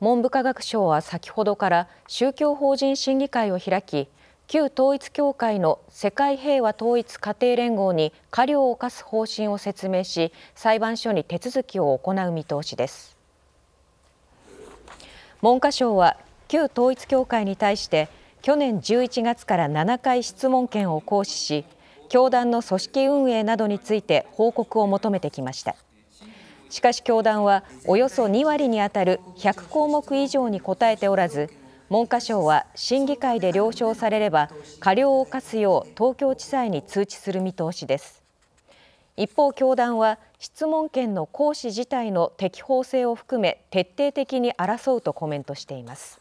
文部科学省は先ほどから宗教法人審議会を開き旧統一教会の世界平和統一家庭連合に過料を課す方針を説明し裁判所に手続きを行う見通しです文科省は旧統一教会に対して去年11月から7回質問権を行使し教団の組織運営などについて報告を求めてきました。しかし教団はおよそ2割にあたる100項目以上に答えておらず文科省は審議会で了承されれば過料を課すよう東京地裁に通知する見通しです一方教団は質問権の行使自体の適法性を含め徹底的に争うとコメントしています